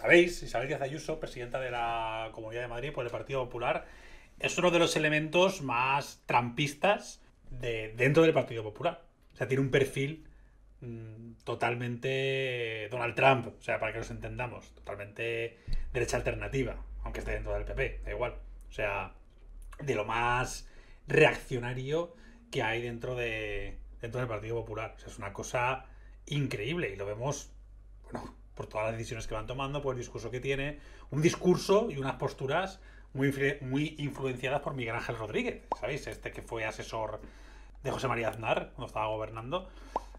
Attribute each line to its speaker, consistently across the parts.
Speaker 1: sabéis, Isabel Díaz Ayuso, presidenta de la Comunidad de Madrid por el Partido Popular, es uno de los elementos más trampistas de, dentro del Partido Popular. O sea, tiene un perfil mm, totalmente Donald Trump, o sea, para que nos entendamos, totalmente derecha alternativa, aunque esté dentro del PP, da igual. O sea, de lo más reaccionario que hay dentro, de, dentro del Partido Popular. O sea, es una cosa increíble y lo vemos, bueno, por todas las decisiones que van tomando, por el discurso que tiene, un discurso y unas posturas muy, muy influenciadas por Miguel Ángel Rodríguez, ¿sabéis? Este que fue asesor de José María Aznar cuando estaba gobernando,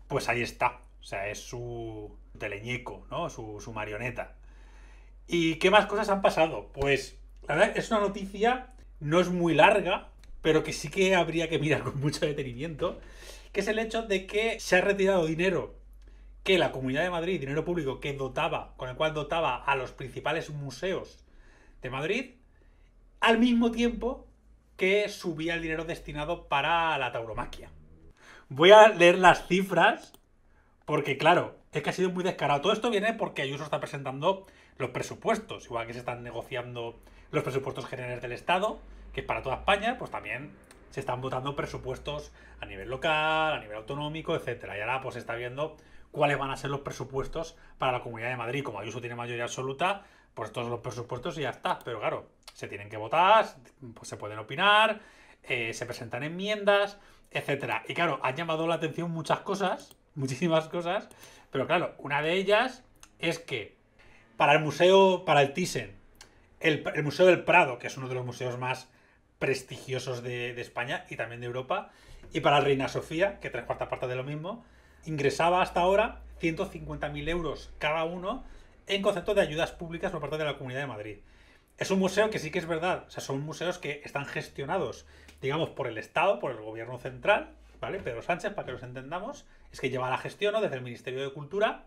Speaker 1: pues ahí está, o sea, es su teleñeco, ¿no? Su, su marioneta. ¿Y qué más cosas han pasado? Pues la verdad es una noticia, no es muy larga, pero que sí que habría que mirar con mucho detenimiento, que es el hecho de que se ha retirado dinero que la Comunidad de Madrid, dinero público que dotaba, con el cual dotaba a los principales museos de Madrid, al mismo tiempo que subía el dinero destinado para la tauromaquia. Voy a leer las cifras porque, claro, es que ha sido muy descarado. Todo esto viene porque Ayuso está presentando los presupuestos, igual que se están negociando los presupuestos generales del Estado, que para toda España, pues también se están votando presupuestos a nivel local, a nivel autonómico, etc. Y ahora pues se está viendo cuáles van a ser los presupuestos para la Comunidad de Madrid. Como Ayuso tiene mayoría absoluta, pues todos los presupuestos y ya está. Pero claro, se tienen que votar, pues se pueden opinar, eh, se presentan enmiendas, etcétera. Y claro, han llamado la atención muchas cosas, muchísimas cosas, pero claro, una de ellas es que para el museo, para el Thyssen, el, Museo del Prado, que es uno de los museos más prestigiosos de, de España y también de Europa, y para la Reina Sofía, que tres cuartas partes de lo mismo, ingresaba hasta ahora 150.000 euros cada uno en concepto de ayudas públicas por parte de la Comunidad de Madrid. Es un museo que sí que es verdad, o sea, son museos que están gestionados, digamos, por el Estado, por el gobierno central, ¿vale? Pedro Sánchez, para que los entendamos, es que lleva la gestión desde el Ministerio de Cultura,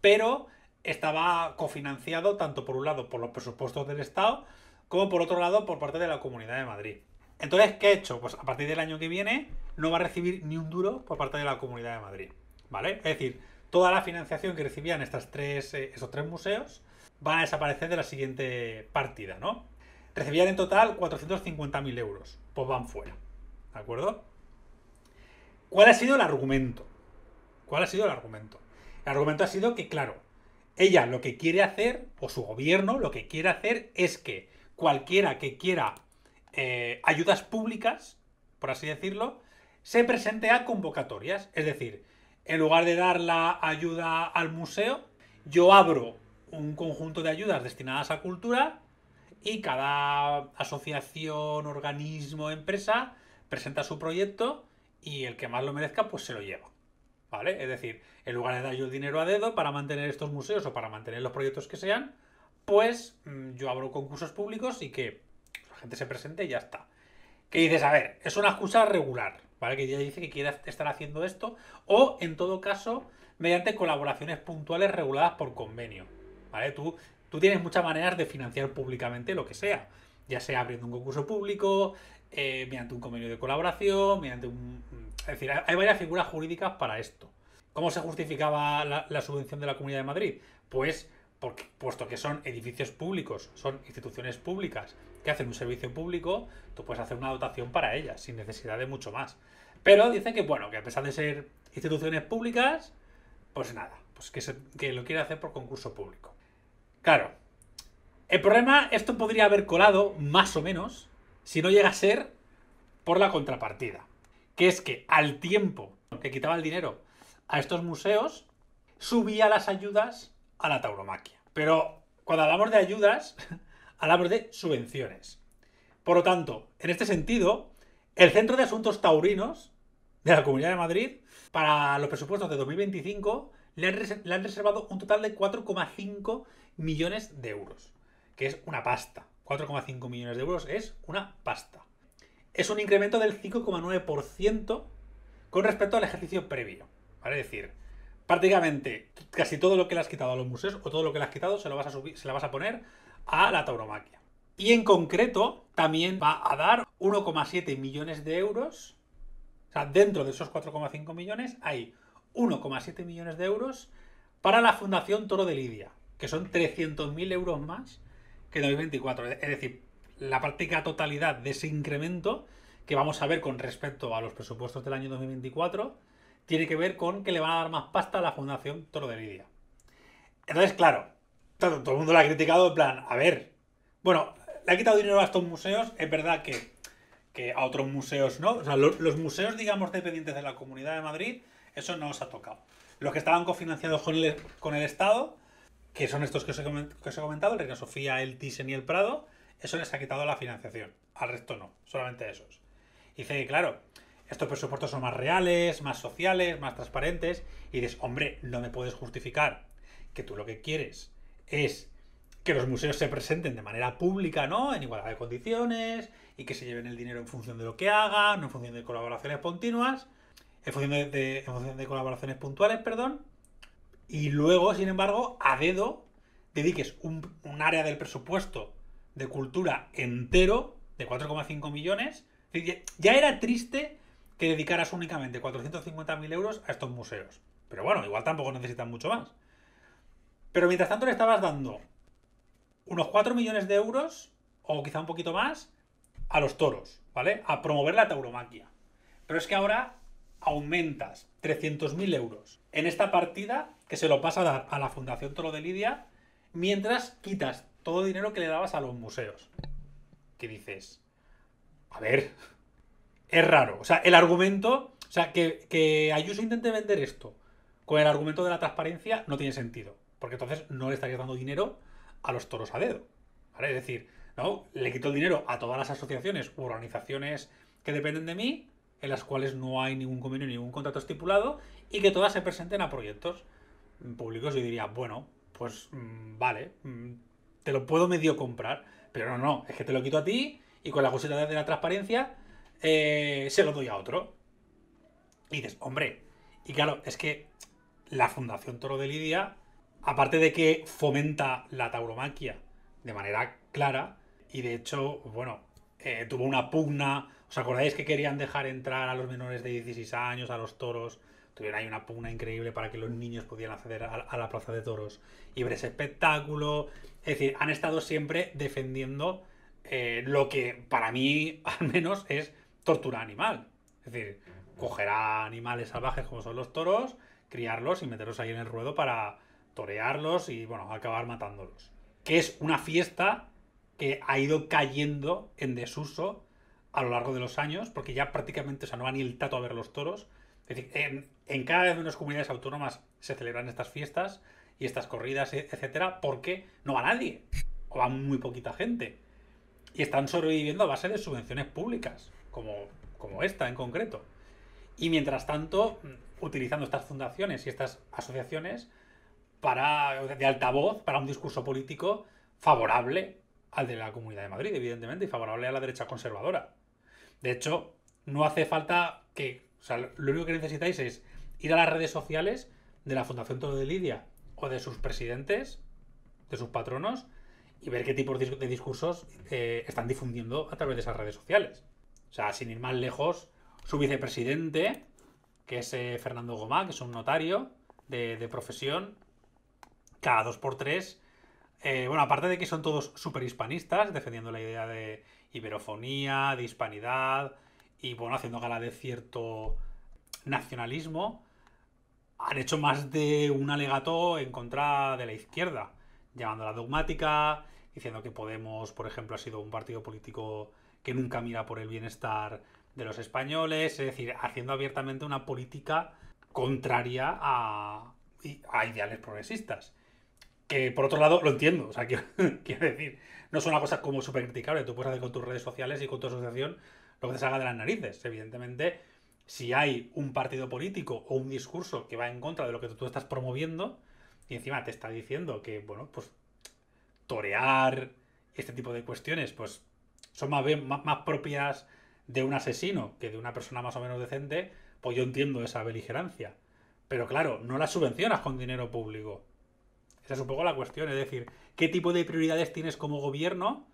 Speaker 1: pero estaba cofinanciado tanto por un lado por los presupuestos del Estado, como por otro lado por parte de la Comunidad de Madrid. Entonces, ¿qué ha hecho? Pues a partir del año que viene no va a recibir ni un duro por parte de la Comunidad de Madrid. ¿vale? Es decir, toda la financiación que recibían estas tres, eh, esos tres museos va a desaparecer de la siguiente partida, ¿no? Recibían en total 450.000 euros, pues van fuera, ¿de acuerdo? ¿Cuál ha sido el argumento? ¿Cuál ha sido el argumento? El argumento ha sido que, claro, ella lo que quiere hacer, o su gobierno lo que quiere hacer es que cualquiera que quiera eh, ayudas públicas, por así decirlo, se presente a convocatorias. Es decir, en lugar de dar la ayuda al museo, yo abro un conjunto de ayudas destinadas a cultura y cada asociación, organismo, empresa presenta su proyecto y el que más lo merezca pues se lo lleva. ¿Vale? Es decir, en lugar de dar yo el dinero a dedo para mantener estos museos o para mantener los proyectos que sean, pues mm, yo abro concursos públicos y que la gente se presente y ya está. ¿Qué dices, a ver, es una excusa regular. Que ya dice que quiere estar haciendo esto, o en todo caso, mediante colaboraciones puntuales reguladas por convenio, ¿vale? Tú, tú tienes muchas maneras de financiar públicamente lo que sea, ya sea abriendo un concurso público, eh, mediante un convenio de colaboración, mediante un... Mm, es decir, hay varias figuras jurídicas para esto. ¿Cómo se justificaba la, subvención de la Comunidad de Madrid? Pues puesto que son edificios públicos, son instituciones públicas que hacen un servicio público, tú puedes hacer una dotación para ellas, sin necesidad de mucho más. Pero dicen que, bueno, que a pesar de ser instituciones públicas, pues nada, pues que, lo quiere hacer por concurso público. Claro, el problema, esto podría haber colado, más o menos, si no llega a ser por la contrapartida. Que es que al tiempo que quitaba el dinero a estos museos, subía las ayudas a la tauromaquia. Pero cuando hablamos de ayudas, hablamos de subvenciones. Por lo tanto, en este sentido, el Centro de Asuntos Taurinos de la Comunidad de Madrid, para los presupuestos de 2025, le han, reservado un total de 4,5 millones de euros, que es una pasta. 4,5 millones de euros es una pasta. Es un incremento del 5,9% con respecto al ejercicio previo. Es decir, prácticamente casi todo lo que le has quitado a los museos o todo lo que le has quitado se lo vas a, subir, se lo vas a poner a la tauromaquia. Y en concreto, también va a dar 1,7 millones de euros. O sea, dentro de esos 4,5 millones hay 1,7 millones de euros para la Fundación Toro de Lidia, que son 300.000 euros más que en 2024. Es decir, la práctica totalidad de ese incremento que vamos a ver con respecto a los presupuestos del año 2024 tiene que ver con que le van a dar más pasta a la Fundación Toro de Lidia. Entonces, claro, todo el mundo la ha criticado en plan, a ver. Bueno, le ha quitado dinero a estos museos, es verdad que, a otros museos no. O sea, los, museos, digamos, dependientes de la Comunidad de Madrid, eso no os ha tocado. Los que estaban cofinanciados con el, Estado, que son estos que os, he, comentado, el Reina Sofía, el Thyssen y el Prado, eso les ha quitado la financiación. Al resto no, solamente esos. Y dice, claro, estos presupuestos son más reales, más sociales, más transparentes. Y dices, hombre, no me puedes justificar que tú lo que quieres es que los museos se presenten de manera pública, ¿no? En igualdad de condiciones y que se lleven el dinero en función de lo que hagan, no en función de colaboraciones continuas, en función de, función de colaboraciones puntuales, perdón. Y luego, sin embargo, a dedo dediques un, un área del presupuesto de cultura entero de 4,5 millones. Ya era triste que dedicaras únicamente 450.000 euros a estos museos. Pero bueno, igual tampoco necesitan mucho más. Pero mientras tanto le estabas dando unos 4 millones de euros, o quizá un poquito más, a los toros, ¿vale? A promover la tauromaquia. Pero es que ahora aumentas 300.000 euros en esta partida que se lo vas a dar a la Fundación Toro de Lidia, mientras quitas todo el dinero que le dabas a los museos. Que dices, a ver, es raro. O sea, el argumento, o sea, que, que Ayuso intente vender esto con el argumento de la transparencia no tiene sentido. Porque entonces no le estarías dando dinero a los toros a dedo. Es decir, no, le quito el dinero a todas las asociaciones u organizaciones que dependen de mí, en las cuales no hay ningún convenio, ningún contrato estipulado, y que todas se presenten a proyectos públicos. Yo diría, bueno, pues mm, vale, mm, te lo puedo medio comprar, pero no, no, es que te lo quito a ti y con la cosita de la transparencia eh, se lo doy a otro. Y dices, hombre, y claro, es que la Fundación Toro de Lidia aparte de que fomenta la tauromaquia de manera clara, y de hecho, bueno, eh, tuvo una pugna. ¿Os acordáis que querían dejar entrar a los menores de 16 años, a los toros? Tuvieron ahí una pugna increíble para que los niños pudieran acceder a, la plaza de toros. Y ver ese espectáculo. Es decir, han estado siempre defendiendo eh, lo que para mí, al menos, es tortura animal. Es decir, coger a animales salvajes como son los toros, criarlos y meterlos ahí en el ruedo para, torearlos y, bueno, acabar matándolos. Que es una fiesta que ha ido cayendo en desuso a lo largo de los años, porque ya prácticamente o no va ni el tato a ver los toros. Es decir, en, cada vez menos comunidades autónomas se celebran estas fiestas y estas corridas, e, etcétera, porque no va nadie o va muy poquita gente. Y están sobreviviendo a base de subvenciones públicas, como, como esta en concreto. Y mientras tanto, mm, utilizando estas fundaciones y estas asociaciones para, de altavoz para un discurso político favorable al de la Comunidad de Madrid, evidentemente, y favorable a la derecha conservadora. De hecho, no hace falta que... O sea, lo único que necesitáis es ir a las redes sociales de la Fundación Todo de Lidia o de sus presidentes, de sus patronos, y ver qué tipo de discursos eh, están difundiendo a través de esas redes sociales. O sea, sin ir más lejos, su vicepresidente, que es eh, Fernando Gomá, que es un notario de profesión, cada dos por tres. Eh, bueno, aparte de que son todos super hispanistas, defendiendo la idea de iberofonía, de hispanidad, y bueno, haciendo gala de cierto nacionalismo, han hecho más de un alegato en contra de la izquierda, llamándola dogmática, diciendo que Podemos, por ejemplo, ha sido un partido político que nunca mira por el bienestar de los españoles, es decir, haciendo abiertamente una política contraria a, a ideales progresistas. Que por otro lado lo entiendo, o sea, quiero, decir, no son las cosas como súper criticables. tú puedes hacer con tus redes sociales y con tu asociación lo que te salga de las narices. Evidentemente, si hay un partido político o un discurso que va en contra de lo que tú estás promoviendo y encima te está diciendo que, bueno, pues torear este tipo de cuestiones, pues son más, más, más propias de un asesino que de una persona más o menos decente, pues yo entiendo esa beligerancia. Pero claro, no la subvencionas con dinero público. Esa es un poco la cuestión, es decir, ¿qué tipo de prioridades tienes como gobierno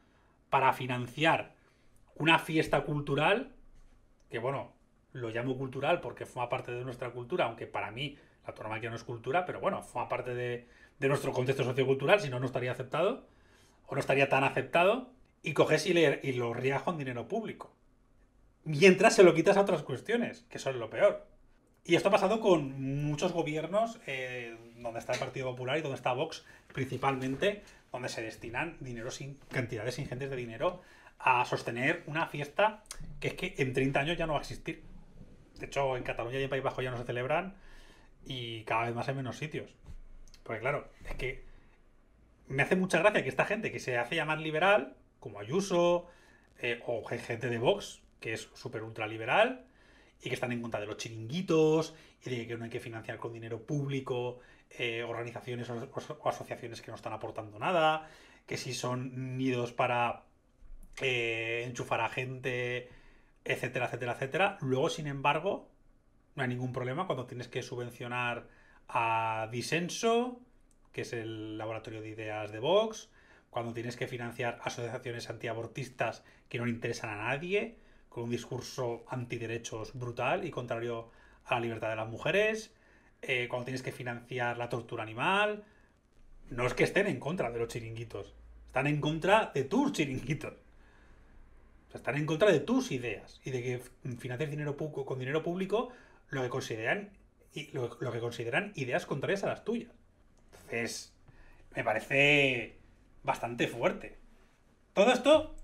Speaker 1: para financiar una fiesta cultural? Que bueno, lo llamo cultural porque forma parte de nuestra cultura, aunque para mí la que no es cultura, pero bueno, forma parte de, nuestro contexto sociocultural, si no, no estaría aceptado, o no estaría tan aceptado, y coges y, y lo riajo con dinero público. Mientras se lo quitas a otras cuestiones, que son lo peor. Y esto ha pasado con muchos gobiernos eh, donde está el Partido Popular y donde está Vox, principalmente, donde se destinan dinero, sin, cantidades ingentes de dinero a sostener una fiesta que es que en 30 años ya no va a existir. De hecho, en Cataluña y en País Bajo ya no se celebran y cada vez más hay menos sitios. Porque claro, es que me hace mucha gracia que esta gente que se hace llamar liberal, como Ayuso, eh, o gente de Vox, que es súper ultraliberal, y que están en contra de los chiringuitos y de que no hay que financiar con dinero público eh, organizaciones o, asociaciones que no están aportando nada, que si son nidos para eh, enchufar a gente, etcétera, etcétera, etcétera. Luego, sin embargo, no hay ningún problema cuando tienes que subvencionar a Disenso, que es el laboratorio de ideas de Vox, cuando tienes que financiar asociaciones antiabortistas que no le interesan a nadie, con un discurso antiderechos brutal y contrario a la libertad de las mujeres, eh, cuando tienes que financiar la tortura animal. No es que estén en contra de los chiringuitos, están en contra de tus chiringuitos. están en contra de tus ideas y de que financies dinero público con dinero público lo que consideran y lo que consideran ideas contrarias a las tuyas. Entonces, me parece bastante fuerte. Todo esto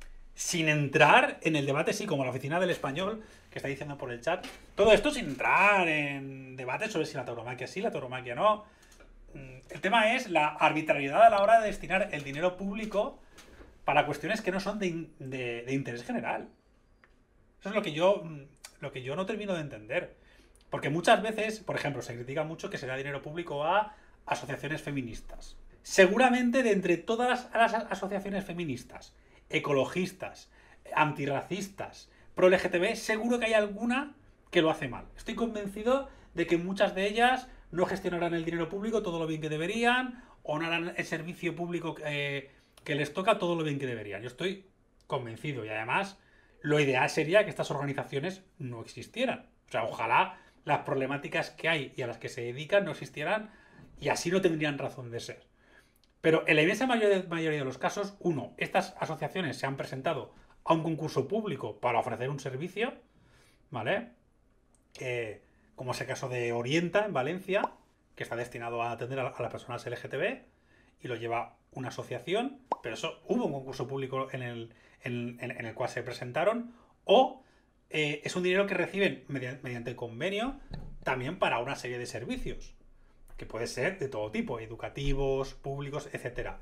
Speaker 1: sin entrar en el debate, sí, como la oficina del español, que está diciendo por el chat, todo esto sin entrar en debate sobre si la tauromaquia sí, la tauromaquia no. Mm, el tema es la arbitrariedad a la hora de destinar el dinero público para cuestiones que no son de, interés general. Eso es lo que, yo, mm, lo que yo no termino de entender. Porque muchas veces, por ejemplo, se critica mucho que se da dinero público a asociaciones feministas. Seguramente de entre todas las asociaciones feministas, ecologistas, antirracistas, pro LGTB, seguro que hay alguna que lo hace mal. Estoy convencido de que muchas de ellas no gestionarán el dinero público todo lo bien que deberían, o no harán el servicio público eh, que les toca todo lo bien que deberían. Yo estoy convencido y además lo ideal sería que estas organizaciones no existieran. O sea, ojalá las problemáticas que hay y a las que se dedican no existieran y así no tendrían razón de ser. Pero en la inmensa mayoría, de los casos, uno, estas asociaciones se han presentado a un concurso público para ofrecer un servicio, ¿vale? Eh, como es el caso de Orienta en Valencia, que está destinado a atender a, las personas LGTB y lo lleva una asociación, pero eso hubo un concurso público en el, cual se presentaron, o eh, es un dinero que reciben mediante convenio también para una serie de servicios que puede ser de todo tipo, educativos, públicos, etc.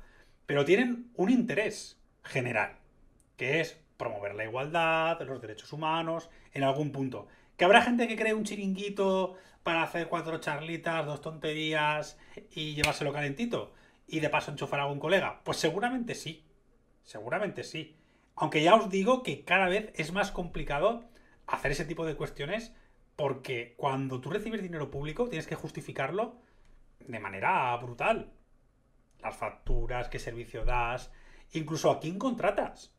Speaker 1: Pero tienen un interés general, que es promover la igualdad, los derechos humanos, en algún punto. Que habrá gente que cree un chiringuito para hacer cuatro charlitas, dos tonterías y llevárselo calentito. Y de paso enchufar a algún colega. Pues seguramente sí. Seguramente sí. Aunque ya os digo que cada vez es más complicado hacer ese tipo de cuestiones porque cuando tú recibes dinero público tienes que justificarlo de manera brutal. Las facturas, qué servicio das, incluso a quién contratas.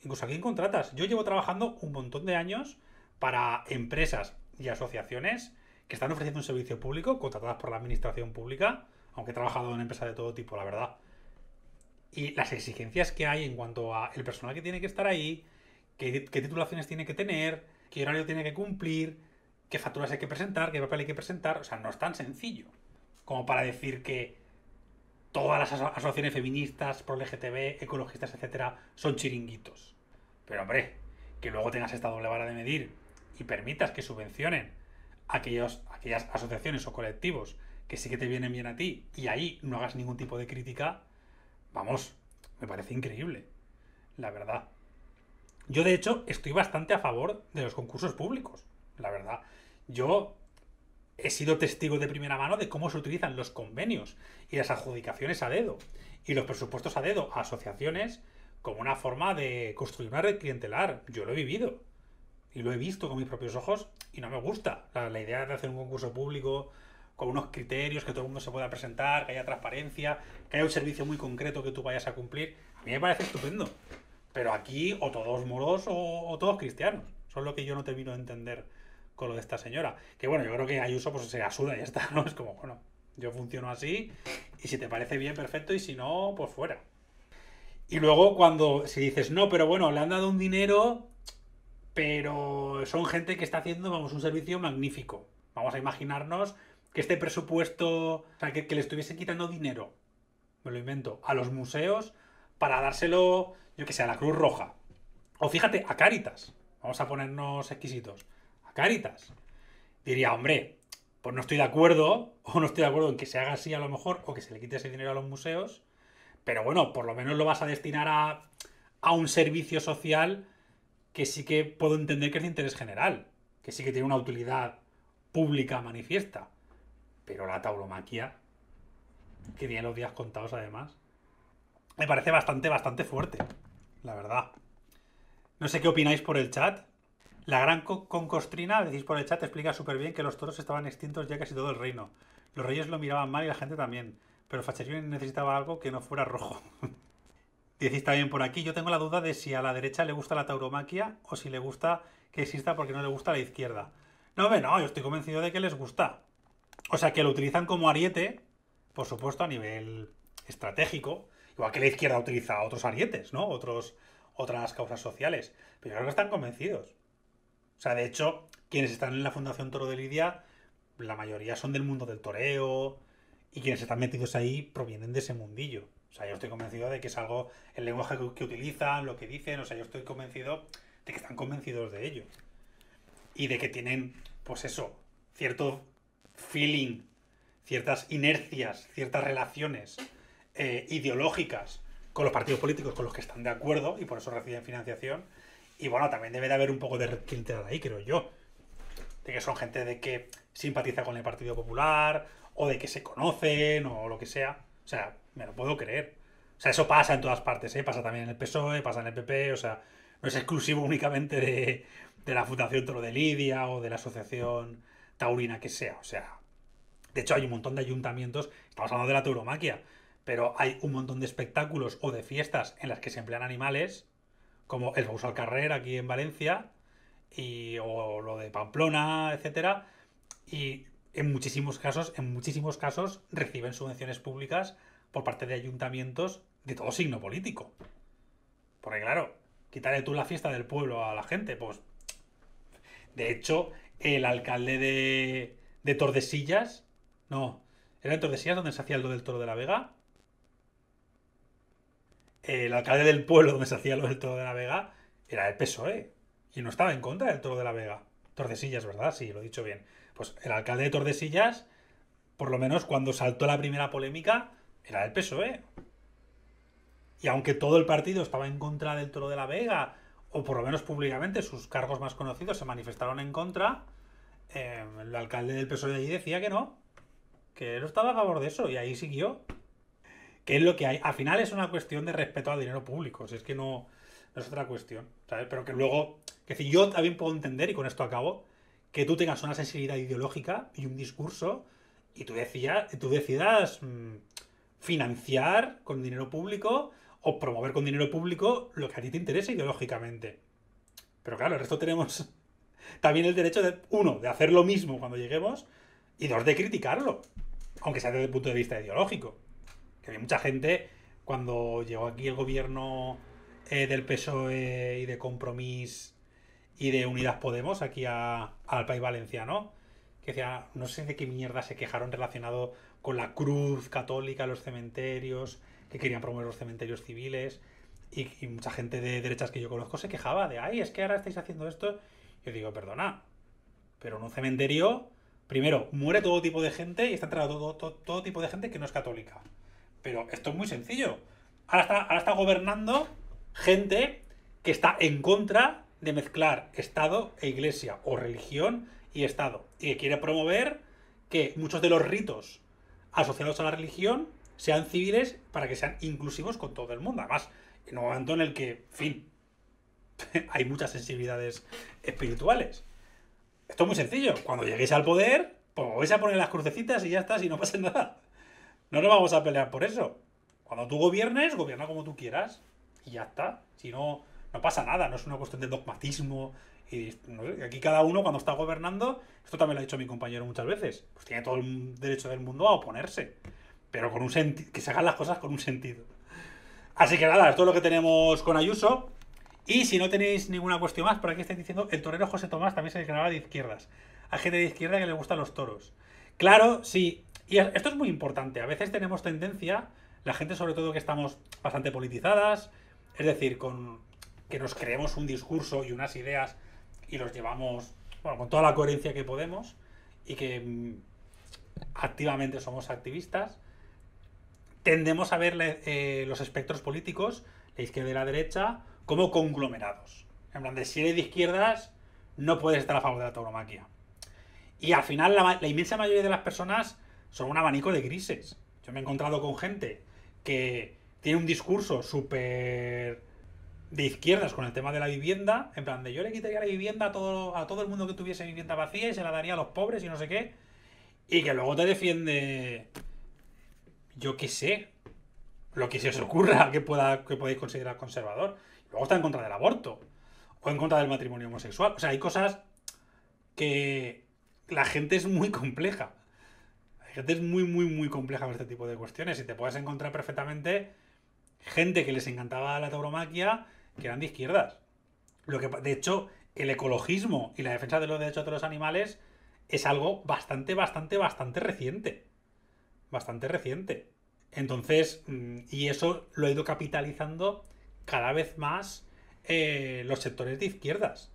Speaker 1: Incluso a quién contratas. Yo llevo trabajando un montón de años para empresas y asociaciones que están ofreciendo un servicio público, contratadas por la administración pública, aunque he trabajado en empresas de todo tipo, la verdad. Y las exigencias que hay en cuanto a el personal que tiene que estar ahí, qué, qué titulaciones tiene que tener, qué horario tiene que cumplir, qué facturas hay que presentar, qué papel hay que presentar. O sea, no es tan sencillo como para decir que todas las asociaciones feministas, pro LGTB, ecologistas, etcétera, son chiringuitos. Pero hombre, que luego tengas esta doble vara de medir y permitas que subvencionen aquellos, aquellas asociaciones o colectivos que sí que te vienen bien a ti y ahí no hagas ningún tipo de crítica, vamos, me parece increíble, la verdad. Yo de hecho estoy bastante a favor de los concursos públicos, la verdad yo he sido testigo de primera mano de cómo se utilizan los convenios y las adjudicaciones a dedo y los presupuestos a dedo a asociaciones como una forma de construir una red clientelar. Yo lo he vivido y lo he visto con mis propios ojos y no me gusta la, idea de hacer un concurso público con unos criterios que todo el mundo se pueda presentar, que haya transparencia, que haya un servicio muy concreto que tú vayas a cumplir. A mí me parece estupendo. Pero aquí o todos moros o, todos cristianos. Son lo que yo no termino de entender lo de esta señora. Que bueno, yo creo que uso pues se asuda y ya está, ¿no? Es como, bueno, yo funciono así y si te parece bien, perfecto, y si no, pues fuera. Y luego cuando, si dices, no, pero bueno, le han dado un dinero, pero son gente que está haciendo, vamos, un servicio magnífico. Vamos a imaginarnos que este presupuesto, o sea, que, le estuviese quitando dinero, me lo invento, a los museos para dárselo, yo que sé, a la Cruz Roja. O fíjate, a Caritas. Vamos a ponernos exquisitos. Caritas. Diría, hombre, pues no estoy de acuerdo, o no estoy de acuerdo en que se haga así a lo mejor, o que se le quite ese dinero a los museos, pero bueno, por lo menos lo vas a destinar a, a un servicio social que sí que puedo entender que es de interés general, que sí que tiene una utilidad pública manifiesta. Pero la tauromaquia, que tiene los días contados además, me parece bastante, bastante fuerte, la verdad. No sé qué opináis por el chat. La gran concostrina, decís por el chat, explica súper bien que los toros estaban extintos ya casi todo el reino. Los reyes lo miraban mal y la gente también. Pero Facherín necesitaba algo que no fuera rojo. decís también por aquí, yo tengo la duda de si a la derecha le gusta la tauromaquia o si le gusta que exista porque no le gusta la izquierda. No, no, yo estoy convencido de que les gusta. O sea, que lo utilizan como ariete, por supuesto, a nivel estratégico. Igual que la izquierda utiliza otros arietes, ¿no? Otros, otras causas sociales. Pero yo creo que están convencidos. O sea, de hecho, quienes están en la Fundación Toro de Lidia, la mayoría son del mundo del toreo y quienes están metidos ahí provienen de ese mundillo. O sea, yo estoy convencido de que es algo, el lenguaje que, utilizan, lo que dicen, o sea, yo estoy convencido de que están convencidos de ello. Y de que tienen, pues eso, cierto feeling, ciertas inercias, ciertas relaciones eh, ideológicas con los partidos políticos con los que están de acuerdo y por eso reciben financiación y bueno, también debe de haber un poco de red ahí, creo yo. De que son gente de que simpatiza con el Partido Popular, o de que se conocen, o lo que sea. O sea, me lo puedo creer. O sea, eso pasa en todas partes, ¿eh? Pasa también en el PSOE, pasa en el PP, o sea, no es exclusivo únicamente de, de la Fundación Toro de Lidia o de la Asociación Taurina que sea. O sea, de hecho hay un montón de ayuntamientos, estamos hablando de la tauromaquia, pero hay un montón de espectáculos o de fiestas en las que se emplean animales como el al Carrer aquí en Valencia, y, o lo de Pamplona, etcétera, y en muchísimos casos, en muchísimos casos, reciben subvenciones públicas por parte de ayuntamientos de todo signo político. Porque claro, quitarle tú la fiesta del pueblo a la gente, pues... De hecho, el alcalde de, de Tordesillas, no, era en Tordesillas donde se hacía lo del Toro de la Vega, eh, el alcalde del pueblo donde se hacía lo del Toro de la Vega era del PSOE y no estaba en contra del Toro de la Vega. Tordesillas, ¿verdad? Sí, lo he dicho bien. Pues el alcalde de Tordesillas, por lo menos cuando saltó la primera polémica, era del PSOE. Y aunque todo el partido estaba en contra del Toro de la Vega, o por lo menos públicamente sus cargos más conocidos se manifestaron en contra, eh, el alcalde del PSOE de allí decía que no, que él estaba a favor de eso, y ahí siguió es lo que hay. Al final es una cuestión de respeto al dinero público, si es que no, es otra cuestión, Pero que luego, que si yo también puedo entender, y con esto acabo, que tú tengas una sensibilidad ideológica y un discurso, y tú, decidas, tú decidas mm, financiar con dinero público o promover con dinero público lo que a ti te interesa ideológicamente. Pero claro, el resto tenemos también el derecho, de, uno, de hacer lo mismo cuando lleguemos, y dos, de criticarlo, aunque sea desde el punto de vista ideológico mucha gente cuando llegó aquí el gobierno eh, del PSOE y de Compromís y de Unidas Podemos aquí al País Valenciano, que decía, no sé de qué mierda se quejaron relacionado con la cruz católica, los cementerios, que querían promover los cementerios civiles. Y, mucha gente de derechas que yo conozco se quejaba de, ay, es que ahora estáis haciendo esto. Yo digo, perdona, pero en un cementerio, primero, muere todo tipo de gente y está entrando todo tipo de gente que no es católica. Pero esto es muy sencillo. Ahora está, gobernando gente que está en contra de mezclar Estado e Iglesia, o religión y Estado, y que quiere promover que muchos de los ritos asociados a la religión sean civiles para que sean inclusivos con todo el mundo. Además, en un momento en el que, fin, hay muchas sensibilidades espirituales. Esto es muy sencillo. Cuando lleguéis al poder, pues vais a poner las crucecitas y ya está, y no pasa nada. No nos vamos a pelear por eso. Cuando tú gobiernes, gobierna como tú quieras. Y ya está. Si no, no pasa nada. No es una cuestión de dogmatismo. Y aquí cada uno cuando está gobernando, esto también lo ha dicho mi compañero muchas veces, pues tiene todo el derecho del mundo a oponerse. Pero con un que se hagan las cosas con un sentido. Así que nada, esto es lo que tenemos con Ayuso. Y si no tenéis ninguna cuestión más, por aquí estáis diciendo, el torero José Tomás también se declaraba de izquierdas. Hay gente de izquierda que le gustan los toros. Claro, sí, y esto es muy importante. A veces tenemos tendencia, la gente sobre todo que estamos bastante politizadas, es decir, que nos creemos un discurso y unas ideas y los llevamos con toda la coherencia que podemos y que mm, activamente somos activistas, tendemos a ver eh, eh, los espectros políticos, la izquierda y la derecha, como conglomerados. En plan, de si eres de izquierdas, no puedes estar a favor de la tauromaquia. Y al final la inmensa mayoría de las personas son un abanico de grises. Yo me he encontrado con gente que tiene un discurso súper de izquierdas con el tema de la vivienda, en plan de yo le quitaría la vivienda a todo, a todo el mundo que tuviese vivienda vacía y se la daría a los pobres y no sé qué, y que luego te defiende, yo qué sé, lo que se os ocurra que, pueda, que podáis considerar conservador. Luego está en contra del aborto o en contra del matrimonio homosexual. O sea, hay cosas que la gente es muy compleja es muy, muy, muy compleja este tipo de cuestiones y te puedes encontrar perfectamente gente que les encantaba la tauromaquia que eran de izquierdas. Lo que, de hecho, el ecologismo y la defensa de los derechos de los animales es algo bastante, bastante, bastante reciente. Bastante reciente. Entonces, mm, y eso lo ha ido capitalizando cada vez más eh, los sectores de izquierdas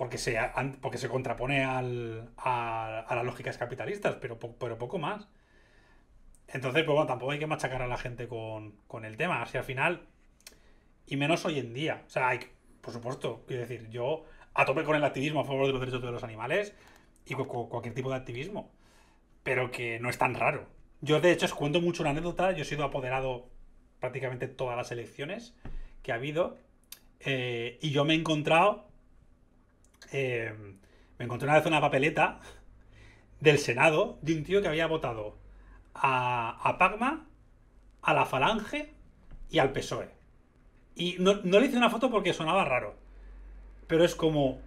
Speaker 1: porque se, porque se contrapone al, a, las lógicas capitalistas, pero, pero poco más. Entonces, pues bueno, tampoco hay que machacar a la gente con, con el tema. así al final, y menos hoy en día. O sea, por supuesto, quiero decir, yo a tope con el activismo a favor de los derechos de los animales y con cualquier tipo de activismo, pero que no es tan raro. Yo, de hecho, os cuento mucho una anécdota. Yo he sido apoderado prácticamente todas las elecciones que ha habido eh, y yo me he encontrado eh, me encontré una vez una papeleta del Senado de un tío que había votado a, a Pagma, a la Falange y al PSOE. Y no, no, le hice una foto porque sonaba raro. Pero es como.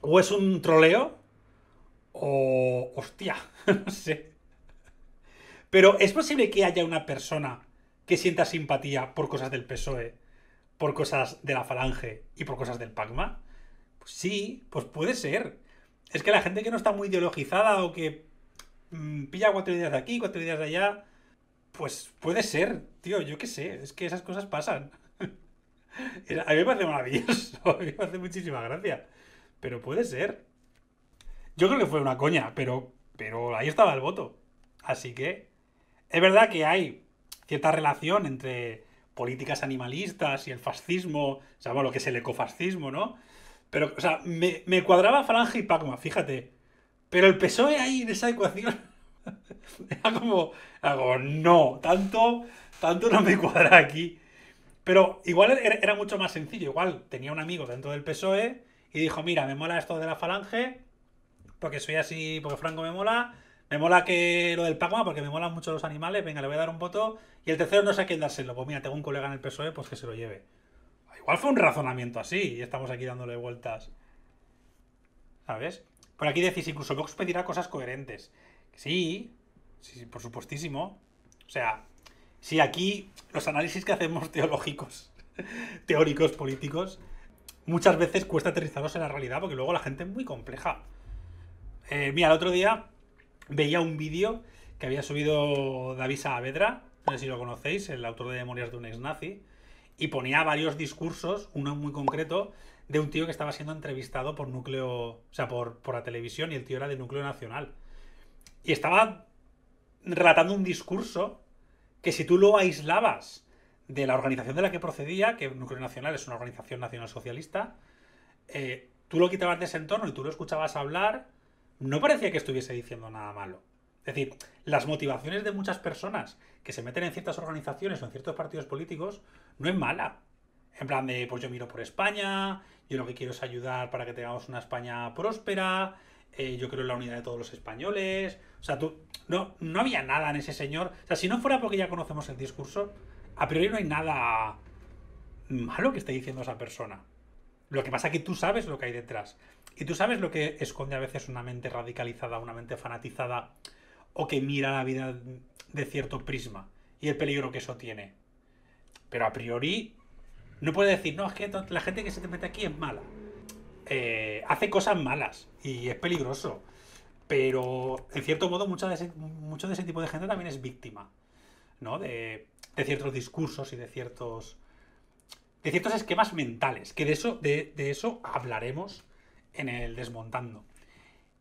Speaker 1: O es un troleo. O. Hostia, no sé. Pero es posible que haya una persona que sienta simpatía por cosas del PSOE, por cosas de la Falange y por cosas del Pagma sí, pues puede ser. Es que la gente que no está muy ideologizada o que mm, pilla cuatro ideas de aquí, cuatro ideas de allá, pues puede ser, tío, yo qué sé, es que esas cosas pasan. a mí me parece maravilloso, a mí me hace muchísima gracia, pero puede ser. Yo creo que fue una coña, pero, pero ahí estaba el voto. Así que es verdad que hay cierta relación entre políticas animalistas y el fascismo, o lo que es el ecofascismo, ¿no? Pero, o sea, me, cuadraba Falange y Pacma, fíjate. Pero el PSOE ahí en esa ecuación era como, hago no, tanto, tanto no me cuadra aquí. Pero igual era, mucho más sencillo. Igual tenía un amigo dentro del PSOE y dijo, mira, me mola esto de la Falange, porque soy así, porque Franco me mola. Me mola que lo del Pacma, porque me molan mucho los animales. Venga, le voy a dar un voto. Y el tercero no sé a quién dárselo. Pues mira, tengo un colega en el PSOE, pues que se lo lleve. ¿Cuál fue un razonamiento así? Y estamos aquí dándole vueltas. ¿Sabes? Por aquí decís, incluso Vox pedirá cosas coherentes. Sí, sí, por supuestísimo. O sea, si aquí los análisis que hacemos teológicos, teóricos, políticos, muchas veces cuesta aterrizarlos en la realidad porque luego la gente es muy compleja. Eh, mira, el otro día veía un vídeo que había subido David Saavedra, no sé si lo conocéis, el autor de Memorias de un ex nazi, y ponía varios discursos, uno muy concreto, de un tío que estaba siendo entrevistado por núcleo, o sea, por, la televisión y el tío era de núcleo nacional. Y estaba relatando un discurso que si tú lo aislabas de la organización de la que procedía, que Núcleo Nacional es una organización nacional socialista, eh, tú lo quitabas de ese entorno y tú lo escuchabas hablar, no parecía que estuviese diciendo nada malo. Es decir, las motivaciones de muchas personas que se meten en ciertas organizaciones o en ciertos partidos políticos no es mala. En plan de, pues yo miro por España, yo lo que quiero es ayudar para que tengamos una España próspera, eh, yo creo en la unidad de todos los españoles. O sea, tú, no, no había nada en ese señor. O sea, si no fuera porque ya conocemos el discurso, a priori no hay nada malo que esté diciendo esa persona. Lo que pasa es que tú sabes lo que hay detrás. Y tú sabes lo que esconde a veces una mente radicalizada, una mente fanatizada o que mira la vida de cierto prisma y el peligro que eso tiene. Pero a priori no puede decir, no, es que la gente que se te mete aquí es mala. Eh, hace cosas malas y es peligroso. Pero en cierto modo mucho de ese, de ese tipo de gente también es víctima. ¿no? De, ciertos discursos y de ciertos. de ciertos esquemas mentales. Que de eso, de eso hablaremos en el desmontando.